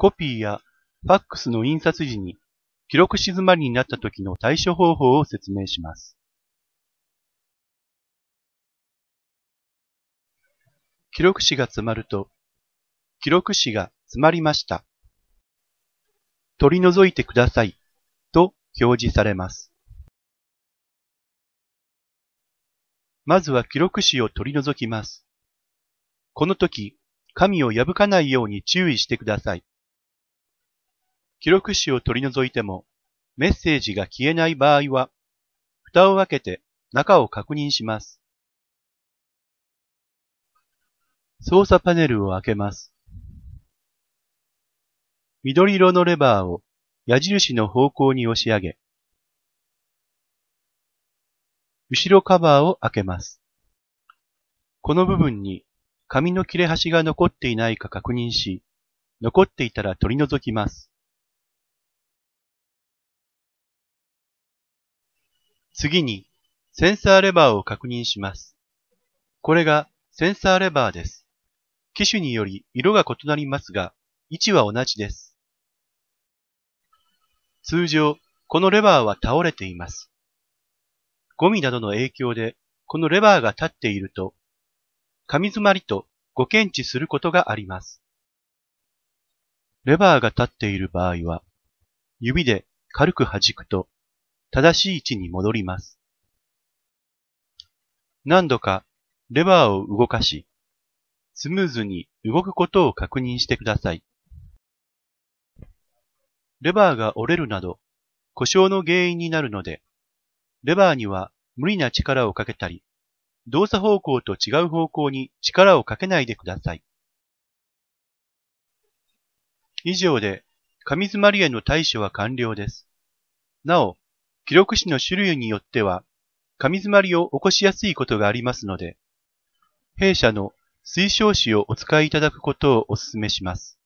コピーやファックスの印刷時に記録静まりになった時の対処方法を説明します。記録紙が詰まると、記録紙が詰まりました。取り除いてくださいと表示されます。まずは記録紙を取り除きます。この時、紙を破かないように注意してください。記録紙を取り除いても、メッセージが消えない場合は、蓋を開けて中を確認します。操作パネルを開けます。緑色のレバーを矢印の方向に押し上げ、後ろカバーを開けます。この部分に紙の切れ端が残っていないか確認し、残っていたら取り除きます。次に、センサーレバーを確認します。これがセンサーレバーです。機種により色が異なりますが、位置は同じです。通常、このレバーは倒れています。ゴミなどの影響で、このレバーが立っていると、紙詰まりとご検知することがあります。レバーが立っている場合は、指で軽く弾くと、正しい位置に戻ります。何度かレバーを動かし、スムーズに動くことを確認してください。レバーが折れるなど、故障の原因になるので、レバーには無理な力をかけたり、動作方向と違う方向に力をかけないでください。以上で、紙詰まりへの対処は完了です。なお、記録紙の種類によっては、紙詰まりを起こしやすいことがありますので、弊社の推奨紙をお使いいただくことをお勧めします。